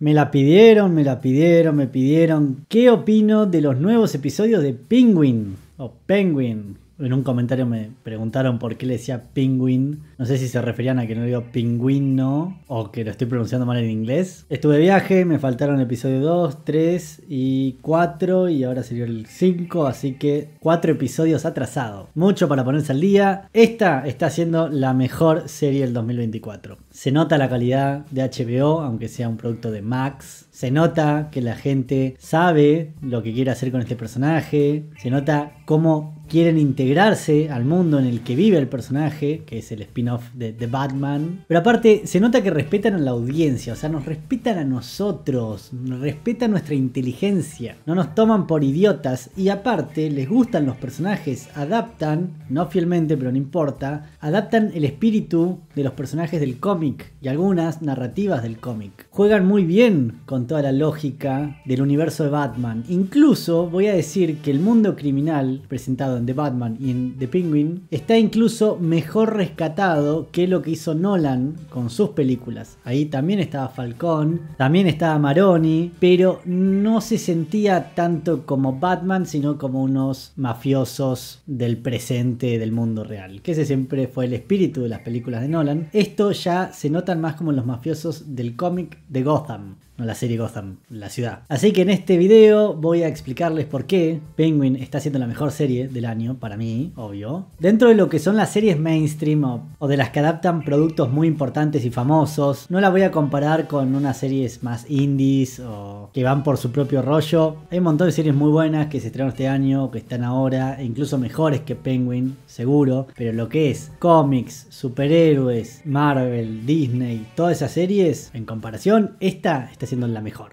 Me la pidieron, me la pidieron, me pidieron. ¿Qué opino de los nuevos episodios de Penguin? O Penguin, en un comentario me preguntaron por qué le decía penguin. No sé si se referían a que no digo pingüino o que lo estoy pronunciando mal en inglés. Estuve de viaje, me faltaron episodio 2, 3 y 4 y ahora sería el 5, así que 4 episodios atrasado. Mucho para ponerse al día. Esta está siendo la mejor serie del 2024. Se nota la calidad de HBO, aunque sea un producto de Max. Se nota que la gente sabe lo que quiere hacer con este personaje. Se nota cómo quieren integrarse al mundo en el que vive el personaje, que es el spin-off de, Batman. Pero aparte, se nota que respetan a la audiencia, o sea, nos respetan a nosotros, respetan nuestra inteligencia, no nos toman por idiotas y aparte les gustan los personajes, adaptan, no fielmente, pero no importa, adaptan el espíritu de los personajes del cómic y algunas narrativas del cómic. Juegan muy bien con toda la lógica del universo de Batman. Incluso voy a decir que el mundo criminal presentado de Batman y en The Penguin está incluso mejor rescatado que lo que hizo Nolan con sus películas. Ahí también estaba Falcón, también estaba Maroni, pero no se sentía tanto como Batman, sino como unos mafiosos del presente del mundo real, que ese siempre fue el espíritu de las películas de Nolan. Esto ya se notan más como los mafiosos del cómic de Gotham no la serie Gotham, la ciudad. Así que en este video voy a explicarles por qué Penguin está siendo la mejor serie del año, para mí, obvio. Dentro de lo que son las series mainstream o, de las que adaptan productos muy importantes y famosos, no la voy a comparar con unas series más indies o que van por su propio rollo. Hay un montón de series muy buenas que se estrenaron este año, que están ahora, e incluso mejores que Penguin seguro, pero lo que es cómics, superhéroes, Marvel, Disney, todas esas series, en comparación, esta está siendo la mejor.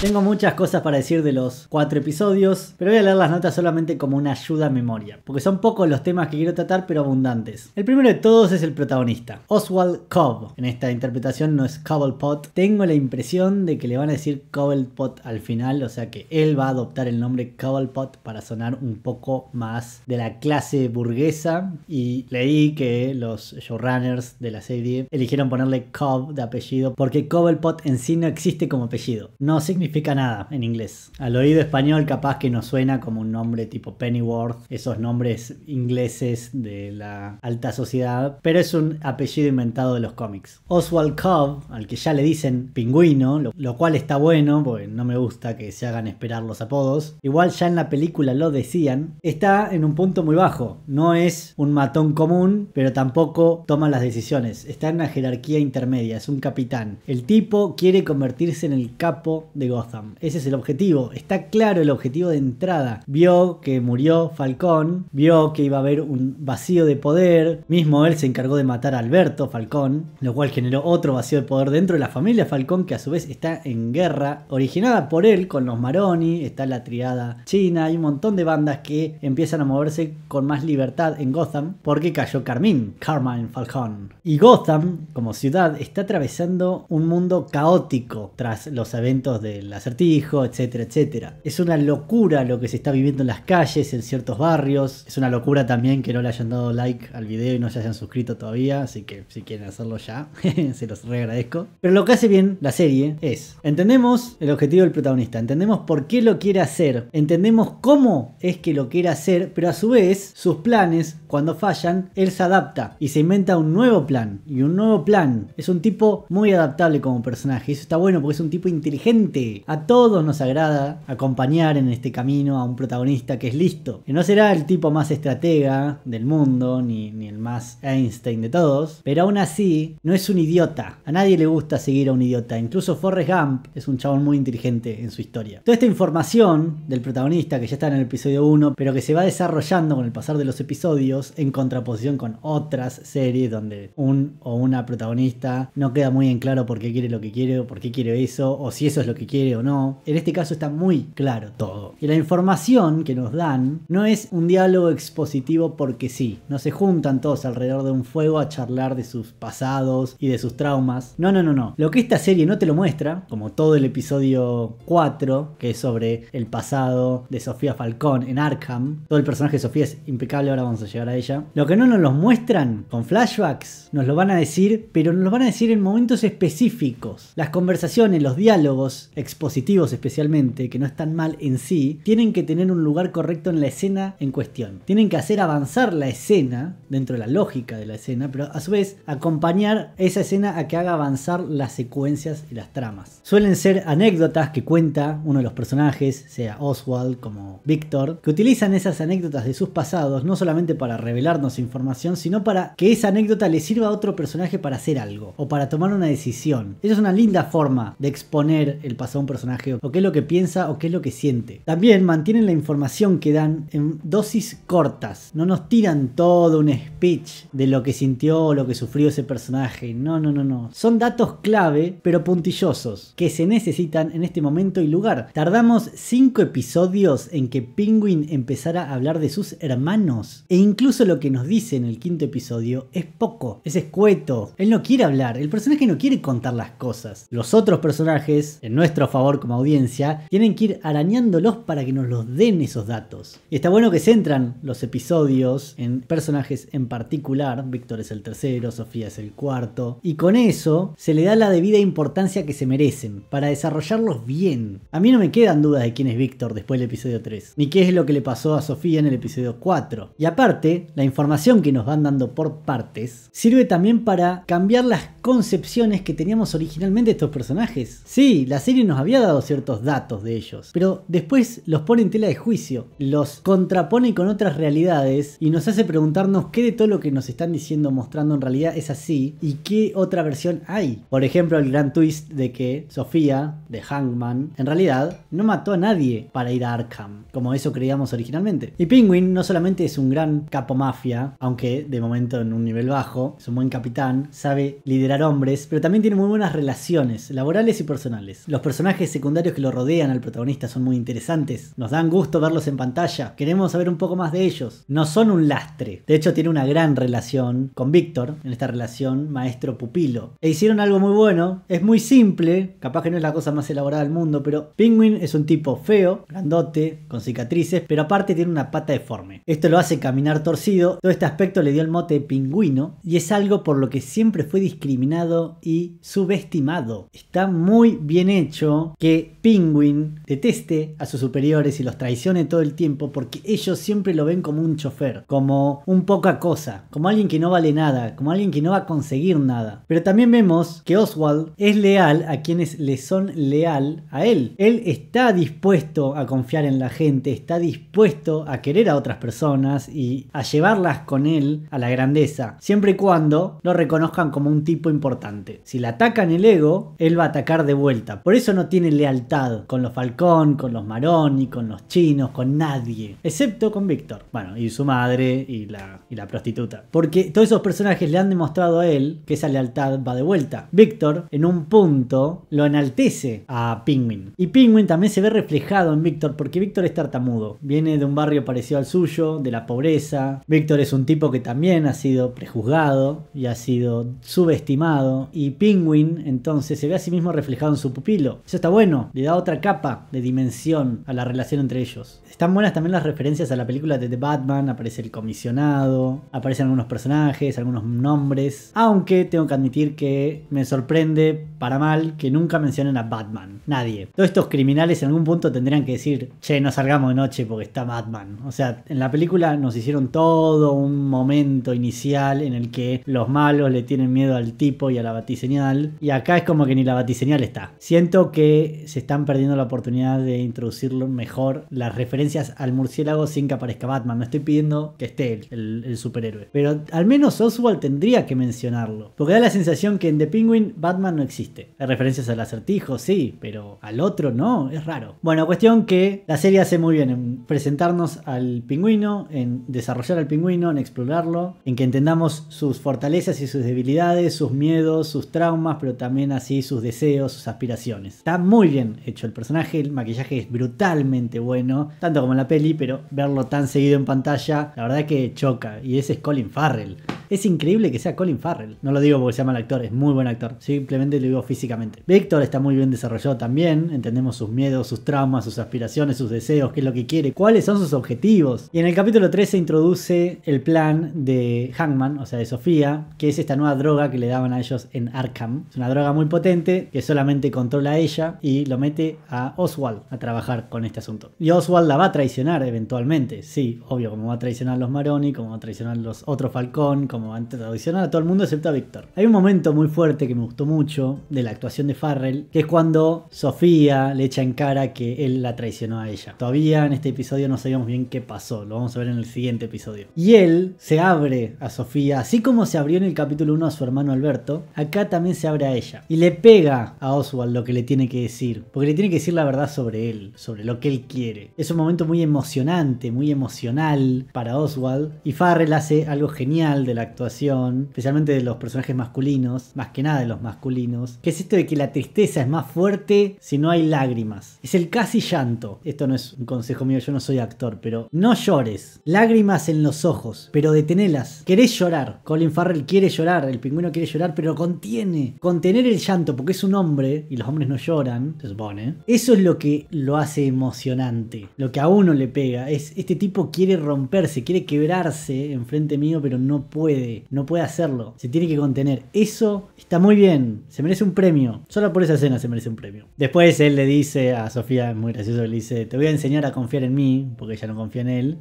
Tengo muchas cosas para decir de los cuatro episodios, pero voy a leer las notas solamente como una ayuda a memoria, porque son pocos los temas que quiero tratar, pero abundantes. El primero de todos es el protagonista, Oswald Cobb. En esta interpretación no es Cobblepot. Tengo la impresión de que le van a decir Cobblepot al final, o sea que él va a adoptar el nombre Cobblepot para sonar un poco más de la clase burguesa. Y leí que los showrunners de la serie eligieron ponerle Cobb de apellido, porque Cobblepot en sí no existe como apellido. No significa nada en inglés. Al oído español capaz que no suena como un nombre tipo Pennyworth, esos nombres ingleses de la alta sociedad, pero es un apellido inventado de los cómics. Oswald Cobb, al que ya le dicen pingüino, lo, cual está bueno, porque no me gusta que se hagan esperar los apodos. Igual ya en la película lo decían, está en un punto muy bajo. No es un matón común, pero tampoco toma las decisiones. Está en una jerarquía intermedia, es un capitán. El tipo quiere convertirse en el capo de gobierno. Ese es el objetivo. Está claro el objetivo de entrada. Vio que murió Falcón, vio que iba a haber un vacío de poder. Mismo él se encargó de matar a Alberto Falcón, lo cual generó otro vacío de poder dentro de la familia Falcón, que a su vez está en guerra, originada por él con los Maroni. Está la triada china. Hay un montón de bandas que empiezan a moverse con más libertad en Gotham porque cayó Carmín, Carmine Falcón. Y Gotham, como ciudad, está atravesando un mundo caótico tras los eventos del el acertijo, etcétera, etcétera. Es una locura lo que se está viviendo en las calles, en ciertos barrios. Es una locura también que no le hayan dado like al video y no se hayan suscrito todavía, así que si quieren hacerlo ya, se los agradezco Pero lo que hace bien la serie es, entendemos el objetivo del protagonista, entendemos por qué lo quiere hacer, entendemos cómo es que lo quiere hacer, pero a su vez sus planes, cuando fallan, él se adapta y se inventa un nuevo plan. Y un nuevo plan es un tipo muy adaptable como personaje, eso está bueno porque es un tipo inteligente a todos nos agrada acompañar en este camino a un protagonista que es listo, que no será el tipo más estratega del mundo, ni, ni el más Einstein de todos, pero aún así no es un idiota. A nadie le gusta seguir a un idiota, incluso Forrest Gump es un chabón muy inteligente en su historia. Toda esta información del protagonista que ya está en el episodio 1, pero que se va desarrollando con el pasar de los episodios en contraposición con otras series donde un o una protagonista no queda muy en claro por qué quiere lo que quiere o por qué quiere eso o si eso es lo que quiere o no. En este caso está muy claro todo. Y la información que nos dan no es un diálogo expositivo porque sí. No se juntan todos alrededor de un fuego a charlar de sus pasados y de sus traumas. No, no, no, no. Lo que esta serie no te lo muestra, como todo el episodio 4, que es sobre el pasado de Sofía Falcón en Arkham. Todo el personaje de Sofía es impecable, ahora vamos a llegar a ella. Lo que no nos lo muestran con flashbacks, nos lo van a decir, pero nos lo van a decir en momentos específicos. Las conversaciones, los diálogos, etc expositivos especialmente, que no están mal en sí, tienen que tener un lugar correcto en la escena en cuestión. Tienen que hacer avanzar la escena dentro de la lógica de la escena, pero a su vez acompañar esa escena a que haga avanzar las secuencias y las tramas. Suelen ser anécdotas que cuenta uno de los personajes, sea Oswald como Victor, que utilizan esas anécdotas de sus pasados no solamente para revelarnos información, sino para que esa anécdota le sirva a otro personaje para hacer algo o para tomar una decisión. Esa es una linda forma de exponer el pasado un personaje o qué es lo que piensa o qué es lo que siente. También mantienen la información que dan en dosis cortas. No nos tiran todo un speech de lo que sintió o lo que sufrió ese personaje. No, no, no, no. Son datos clave, pero puntillosos, que se necesitan en este momento y lugar. Tardamos 5 episodios en que Penguin empezara a hablar de sus hermanos. E incluso lo que nos dice en el quinto episodio es poco, es escueto. Él no quiere hablar, el personaje no quiere contar las cosas. Los otros personajes, en nuestros favor como audiencia, tienen que ir arañándolos para que nos los den esos datos. Y está bueno que se centran los episodios en personajes en particular, Víctor es el tercero, Sofía es el cuarto, y con eso se le da la debida importancia que se merecen, para desarrollarlos bien. A mí no me quedan dudas de quién es Víctor después del episodio 3, ni qué es lo que le pasó a Sofía en el episodio 4. Y aparte, la información que nos van dando por partes sirve también para cambiar las concepciones que teníamos originalmente de estos personajes. Sí, la serie nos había dado ciertos datos de ellos, pero después los pone en tela de juicio, los contrapone con otras realidades y nos hace preguntarnos qué de todo lo que nos están diciendo, mostrando en realidad es así y qué otra versión hay. Por ejemplo, el gran twist de que Sofía, de Hangman, en realidad no mató a nadie para ir a Arkham, como eso creíamos originalmente. Y Penguin no solamente es un gran capo mafia, aunque de momento en un nivel bajo, es un buen capitán, sabe liderar hombres, pero también tiene muy buenas relaciones laborales y personales. Los personajes los personajes secundarios que lo rodean al protagonista son muy interesantes, nos dan gusto verlos en pantalla, queremos saber un poco más de ellos. No son un lastre, de hecho tiene una gran relación con Víctor, en esta relación maestro-pupilo. E hicieron algo muy bueno, es muy simple, capaz que no es la cosa más elaborada del mundo, pero Penguin es un tipo feo, grandote, con cicatrices, pero aparte tiene una pata deforme. Esto lo hace caminar torcido, todo este aspecto le dio el mote de pingüino y es algo por lo que siempre fue discriminado y subestimado. Está muy bien hecho que Penguin deteste a sus superiores y los traicione todo el tiempo porque ellos siempre lo ven como un chofer, como un poca cosa, como alguien que no vale nada, como alguien que no va a conseguir nada. Pero también vemos que Oswald es leal a quienes le son leal a él. Él está dispuesto a confiar en la gente, está dispuesto a querer a otras personas y a llevarlas con él a la grandeza, siempre y cuando lo reconozcan como un tipo importante. Si le atacan el ego, él va a atacar de vuelta. Por eso no tiene lealtad con los Falcón, con los Maroni, con los chinos, con nadie, excepto con Víctor. Bueno, y su madre y la, prostituta. Porque todos esos personajes le han demostrado a él que esa lealtad va de vuelta. Víctor, en un punto, lo enaltece a Penguin. Y Penguin también se ve reflejado en Víctor, porque Víctor es tartamudo. Viene de un barrio parecido al suyo, de la pobreza. Víctor es un tipo que también ha sido prejuzgado y ha sido subestimado. Y Penguin entonces se ve a sí mismo reflejado en su pupilo. Eso está bueno, le da otra capa de dimensión a la relación entre ellos. Están buenas también las referencias a la película de Batman, aparece el comisionado, aparecen algunos personajes, algunos nombres, aunque tengo que admitir que me sorprende para mal que nunca mencionen a Batman, nadie. Todos estos criminales en algún punto tendrían que decir, che, no salgamos de noche porque está Batman. O sea, en la película nos hicieron todo un momento inicial en el que los malos le tienen miedo al tipo y a la batiseñal, y acá es como que ni la batiseñal está. Siento que se están perdiendo la oportunidad de introducirlo mejor las referencias al murciélago sin que aparezca Batman. No estoy pidiendo que esté el, superhéroe. Pero al menos Oswald tendría que mencionarlo. Porque da la sensación que en The Penguin Batman no existe. Hay referencias al acertijo, sí, pero al otro no, es raro. Bueno, cuestión que la serie hace muy bien en presentarnos al pingüino, en desarrollar al pingüino, en explorarlo, en que entendamos sus fortalezas y sus debilidades, sus miedos, sus traumas, pero también así sus deseos, sus aspiraciones muy bien hecho el personaje, el maquillaje es brutalmente bueno, tanto como la peli, pero verlo tan seguido en pantalla, la verdad que choca. Y ese es Colin Farrell. Es increíble que sea Colin Farrell. No lo digo porque sea mal actor, es muy buen actor. Simplemente lo digo físicamente. Victor está muy bien desarrollado también. Entendemos sus miedos, sus traumas, sus aspiraciones, sus deseos, qué es lo que quiere, cuáles son sus objetivos. Y en el capítulo 3 se introduce el plan de Hangman, o sea, de Sofía, que es esta nueva droga que le daban a ellos en Arkham. Es una droga muy potente que solamente controla a ella y lo mete a Oswald a trabajar con este asunto. Y Oswald la va a traicionar eventualmente, sí, obvio, como va a traicionar a los Maroni, como va a traicionar a los otros Falcón, como como antes, traicionado a todo el mundo excepto a Víctor. Hay un momento muy fuerte que me gustó mucho de la actuación de Farrell, que es cuando Sofía le echa en cara que él la traicionó a ella. Todavía en este episodio no sabíamos bien qué pasó, lo vamos a ver en el siguiente episodio. Y él se abre a Sofía, así como se abrió en el capítulo 1 a su hermano Alberto, acá también se abre a ella. Y le pega a Oswald lo que le tiene que decir, porque le tiene que decir la verdad sobre él, sobre lo que él quiere. Es un momento muy emocionante, muy emocional para Oswald, y Farrell hace algo genial de la actuación, especialmente de los personajes masculinos, más que nada de los masculinos, que es esto de que la tristeza es más fuerte si no hay lágrimas. Es el casi llanto. Esto no es un consejo mío, yo no soy actor, pero no llores. Lágrimas en los ojos, pero detenelas. Querés llorar. Colin Farrell quiere llorar, el pingüino quiere llorar, pero contiene. Contener el llanto, porque es un hombre y los hombres no lloran, se supone. Eso es lo que lo hace emocionante, lo que a uno le pega. Es este tipo quiere romperse, quiere quebrarse enfrente mío, pero no puede no puede hacerlo, se tiene que contener. Eso está muy bien, se merece un premio. Solo por esa escena se merece un premio. Después él le dice a Sofía, es muy gracioso, le dice, te voy a enseñar a confiar en mí, porque ella no confía en él.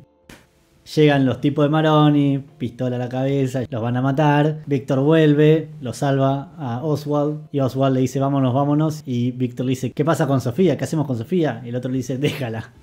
Llegan los tipos de Maroni, pistola a la cabeza, los van a matar. Víctor vuelve, lo salva a Oswald. Y Oswald le dice, vámonos, vámonos. Y Víctor le dice, ¿qué pasa con Sofía? ¿Qué hacemos con Sofía? Y el otro le dice, déjala.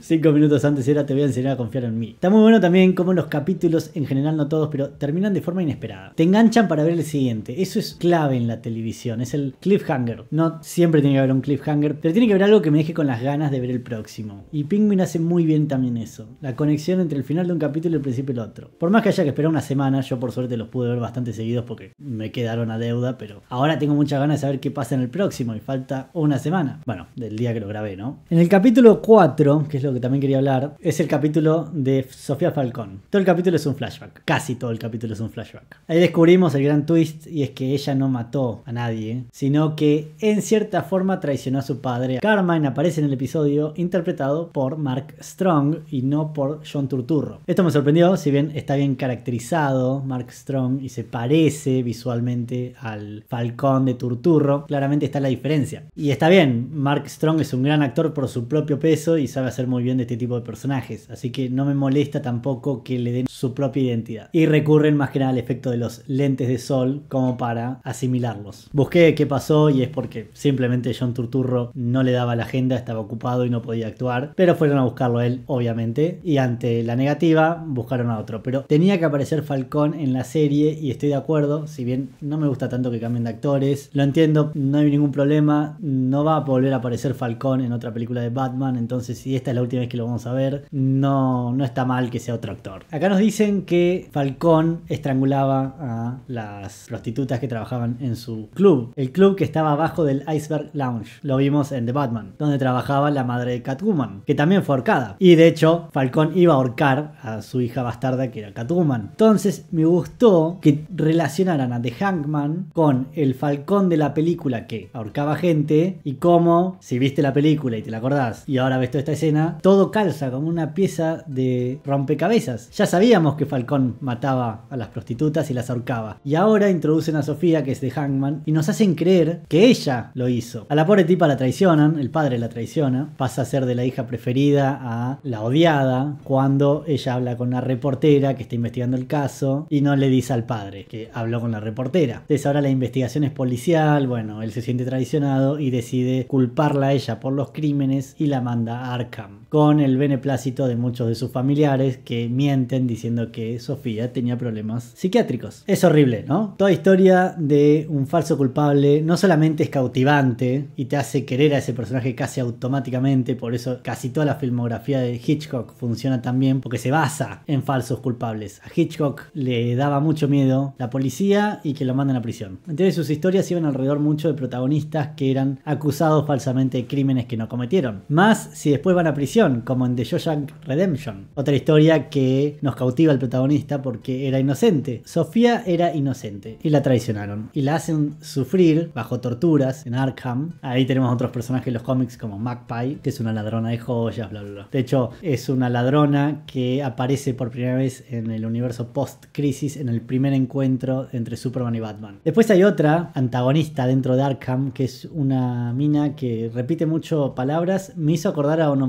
Cinco minutos antes era te voy a enseñar a confiar en mí. Está muy bueno también Cómo los capítulos, en general no todos, pero terminan de forma inesperada. Te enganchan para ver el siguiente. Eso es clave en la televisión, es el cliffhanger. No siempre tiene que haber un cliffhanger, pero tiene que haber algo que me deje con las ganas de ver el próximo. Y pingmin hace muy bien también eso. La conexión entre el final de un capítulo y el principio del otro. Por más que haya que esperar una semana, yo por suerte los pude ver bastante seguidos porque me quedaron a deuda, pero ahora tengo muchas ganas de saber qué pasa en el próximo y falta una semana. Bueno, del día que lo grabé, ¿no? En el capítulo 4 que es lo que también quería hablar, es el capítulo de Sofía Falcón. Todo el capítulo es un flashback, casi todo el capítulo es un flashback. Ahí descubrimos el gran twist y es que ella no mató a nadie, sino que en cierta forma traicionó a su padre. Carmine aparece en el episodio interpretado por Mark Strong y no por John Turturro. Esto me sorprendió, si bien está bien caracterizado Mark Strong y se parece visualmente al Falcón de Turturro, claramente está la diferencia. Y está bien, Mark Strong es un gran actor por su propio peso y sabe hacer muy bien de este tipo de personajes, así que no me molesta tampoco que le den su propia identidad. Y recurren más que nada al efecto de los lentes de sol como para asimilarlos. Busqué qué pasó y es porque simplemente John Turturro no le daba la agenda, estaba ocupado y no podía actuar, pero fueron a buscarlo él, obviamente, y ante la negativa buscaron a otro. Pero tenía que aparecer Falcón en la serie y estoy de acuerdo, si bien no me gusta tanto que cambien de actores, lo entiendo, no hay ningún problema, no va a volver a aparecer Falcón en otra película de Batman, entonces si es esta es la última vez que lo vamos a ver, no, no está mal que sea otro actor. Acá nos dicen que Falcón estrangulaba a las prostitutas que trabajaban en su club, el club que estaba abajo del Iceberg Lounge, lo vimos en The Batman, donde trabajaba la madre de Catwoman, que también fue ahorcada. Y de hecho, Falcón iba a ahorcar a su hija bastarda que era Catwoman. Entonces me gustó que relacionaran a The Hangman con el Falcón de la película que ahorcaba gente y como si viste la película y te la acordás y ahora ves toda esta escena, todo calza como una pieza de rompecabezas. Ya sabíamos que Falcón mataba a las prostitutas y las ahorcaba. Y ahora introducen a Sofía, que es de Hangman, y nos hacen creer que ella lo hizo. A la pobre tipa la traicionan, el padre la traiciona, pasa a ser de la hija preferida a la odiada cuando ella habla con una reportera que está investigando el caso y no le dice al padre que habló con la reportera. Entonces ahora la investigación es policial, bueno, él se siente traicionado y decide culparla a ella por los crímenes y la manda a Arkham con el beneplácito de muchos de sus familiares que mienten diciendo que Sofía tenía problemas psiquiátricos. Es horrible, ¿no? Toda historia de un falso culpable no solamente es cautivante y te hace querer a ese personaje casi automáticamente, por eso casi toda la filmografía de Hitchcock funciona también porque se basa en falsos culpables. A Hitchcock le daba mucho miedo la policía y que lo mandan a prisión. Entonces sus historias iban alrededor mucho de protagonistas que eran acusados falsamente de crímenes que no cometieron. Más si después va a prisión, como en The Shawshank Redemption. Otra historia que nos cautiva al protagonista porque era inocente. Sofía era inocente y la traicionaron. Y la hacen sufrir bajo torturas en Arkham. Ahí tenemos otros personajes de los cómics como Magpie, que es una ladrona de joyas, bla, bla, bla. De hecho, es una ladrona que aparece por primera vez en el universo post-crisis en el primer encuentro entre Superman y Batman. Después hay otra antagonista dentro de Arkham, que es una mina que repite mucho palabras. Me hizo acordar a hombre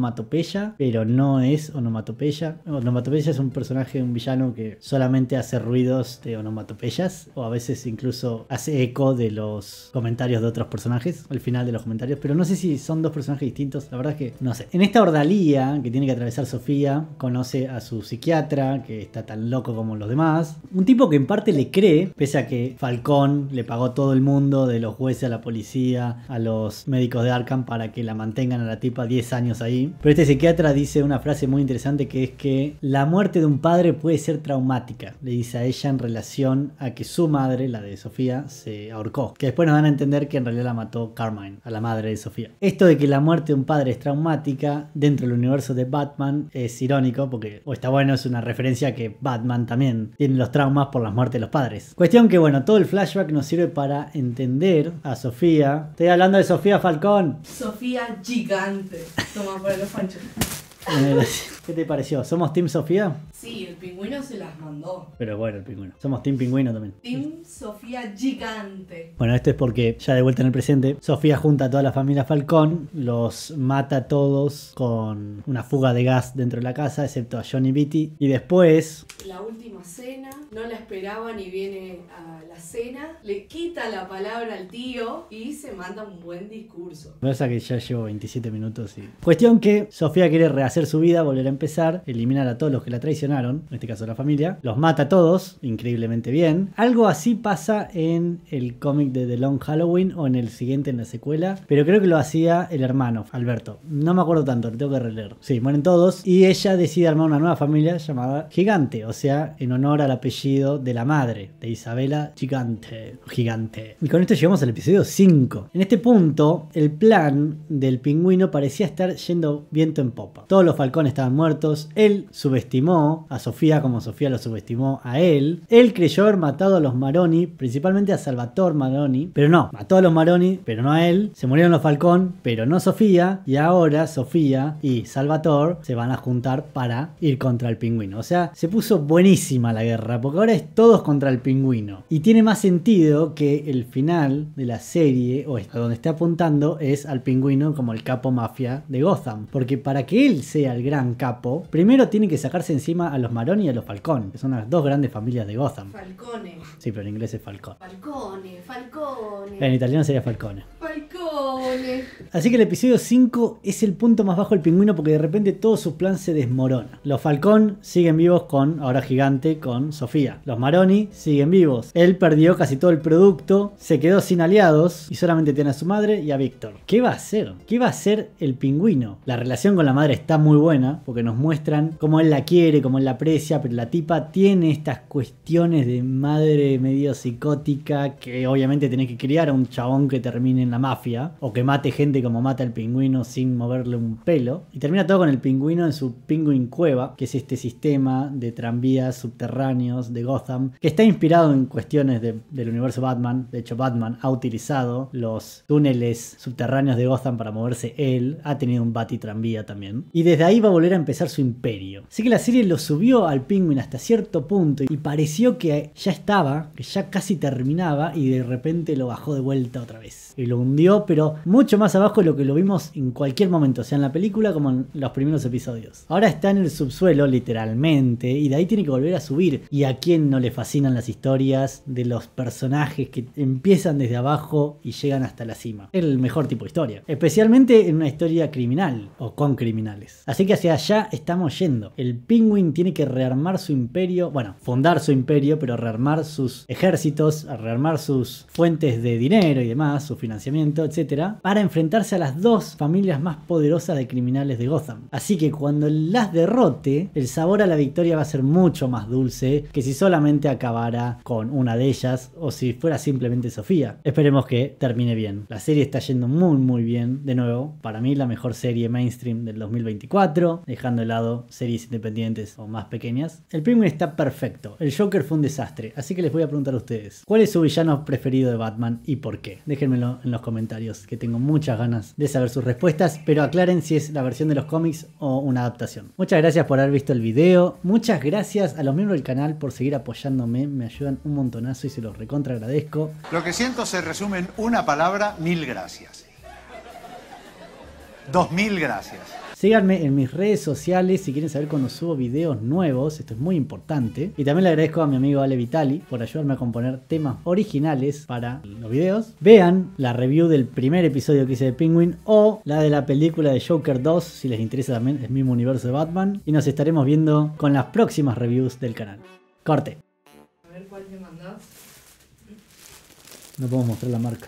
pero no es onomatopeya. Onomatopeya es un personaje, un villano que solamente hace ruidos de onomatopeyas o a veces incluso hace eco de los comentarios de otros personajes, al final de los comentarios, pero no sé si son dos personajes distintos, la verdad es que no sé. En esta ordalía que tiene que atravesar Sofía, conoce a su psiquiatra, que está tan loco como los demás, un tipo que en parte le cree, pese a que Falcón le pagó todo el mundo, de los jueces a la policía, a los médicos de Arkham, para que la mantengan a la tipa 10 años ahí. Pero este psiquiatra dice una frase muy interesante que es que la muerte de un padre puede ser traumática, le dice a ella en relación a que su madre, la de Sofía, se ahorcó. Que después nos van a entender que en realidad la mató Carmine, a la madre de Sofía. Esto de que la muerte de un padre es traumática dentro del universo de Batman es irónico porque, o está bueno, es una referencia a que Batman también tiene los traumas por la muerte de los padres. Cuestión que, bueno, todo el flashback nos sirve para entender a Sofía. Estoy hablando de Sofía Falcón. Sofía gigante. Toma Carlos te pareció? ¿Somos Team Sofía? Sí, el pingüino se las mandó. Pero bueno, el pingüino. Somos Team Pingüino también. Team Sofía Gigante. Bueno, esto es porque ya de vuelta en el presente, Sofía junta a toda la familia Falcón, los mata a todos con una fuga de gas dentro de la casa, excepto a Johnny Beatty. Y después... La última cena, no la esperaban y viene a la cena, le quita la palabra al tío y se manda un buen discurso. Pasa que ya llevo 27 minutos y... Cuestión que Sofía quiere rehacer su vida, volver a empezar, eliminar a todos los que la traicionaron, en este caso la familia, los mata a todos, increíblemente bien. Algo así pasa en el cómic de The Long Halloween o en el siguiente, en la secuela, pero creo que lo hacía el hermano, Alberto. No me acuerdo tanto, lo tengo que releer. Sí, mueren todos y ella decide armar una nueva familia llamada Gigante, o sea, en honor al apellido de la madre, de Isabela Gigante. Gigante. Y con esto llegamos al episodio 5. En este punto, el plan del pingüino parecía estar yendo viento en popa. Todos los falcones estaban muertos él subestimó a Sofía como Sofía lo subestimó a él, él creyó haber matado a los Maroni, principalmente a Salvatore Maroni, pero no, mató a los Maroni, pero no a él, se murieron los Falcón, pero no Sofía, y ahora Sofía y Salvatore se van a juntar para ir contra el pingüino. O sea, se puso buenísima la guerra, porque ahora es todos contra el pingüino. Y tiene más sentido que el final de la serie, o a donde está apuntando, es al pingüino como el capo mafia de Gotham, porque para que él sea el gran capo, primero tiene que sacarse encima a los Maroni y a los Falcón, que son las dos grandes familias de Gotham. Falcone. Sí, pero en inglés es Falcón. Falcone, Falcone. En italiano sería Falcone. Falcones. Así que el episodio 5 es el punto más bajo del pingüino porque de repente todo su plan se desmorona. Los Falcón siguen vivos con, ahora gigante, con Sofía. Los Maroni siguen vivos. Él perdió casi todo el producto, se quedó sin aliados y solamente tiene a su madre y a Víctor. ¿Qué va a hacer? ¿Qué va a hacer el pingüino? La relación con la madre está muy buena porque nos muestran cómo él la quiere, cómo él la aprecia, pero la tipa tiene estas cuestiones de madre medio psicótica que obviamente tenés que criar a un chabón que termine en la mafia o que mate gente como mata el pingüino sin moverle un pelo. Y termina todo con el pingüino en su pingüin Cueva, que es este sistema de tranvías subterráneos de Gotham, que está inspirado en cuestiones del universo Batman. De hecho, Batman ha utilizado los túneles subterráneos de Gotham para moverse él. Ha tenido un Batitranvía también. Y desde ahí va a volver a empezar su imperio. Así que la serie lo subió al pingüino hasta cierto punto y pareció que ya estaba, que ya casi terminaba y de repente lo bajó de vuelta otra vez. Y lo hundió, pero mucho más abajo de lo que lo vimos en cualquier momento, sea en la película como en los primeros episodios. Ahora está en el subsuelo, literalmente, y de ahí tiene que volver a subir. ¿Y a quién no le fascinan las historias de los personajes que empiezan desde abajo y llegan hasta la cima? Es El mejor tipo de historia, especialmente en una historia criminal o con criminales. Así que hacia allá estamos yendo. El Penguin tiene que rearmar su imperio, bueno, fundar su imperio, pero rearmar sus ejércitos, rearmar sus fuentes de dinero y demás, su financiamiento etcétera para enfrentarse a las dos familias más poderosas de criminales de Gotham. Así que cuando las derrote, el sabor a la victoria va a ser mucho más dulce que si solamente acabara con una de ellas o si fuera simplemente Sofía. Esperemos que termine bien. La serie está yendo muy muy bien, de nuevo, para mí la mejor serie mainstream del 2024, dejando de lado series independientes o más pequeñas. El Penguin está perfecto, el Joker fue un desastre, así que les voy a preguntar a ustedes, ¿cuál es su villano preferido de Batman y por qué? Déjenmelo en los comentarios, que tengo muchas ganas de saber sus respuestas, pero aclaren si es la versión de los cómics o una adaptación. Muchas gracias por haber visto el video, muchas gracias a los miembros del canal por seguir apoyándome, me ayudan un montonazo y se los recontra agradezco. Lo que siento se resume en una palabra, mil gracias. Dos mil gracias. Síganme en mis redes sociales si quieren saber cuando subo videos nuevos, esto es muy importante. Y también le agradezco a mi amigo Ale Vitali por ayudarme a componer temas originales para los videos. Vean la review del primer episodio que hice de Penguin o la de la película de Joker 2 si les interesa también, es mismo universo de Batman. Y nos estaremos viendo con las próximas reviews del canal. Corte. A ver cuál te mandás. No podemos mostrar la marca.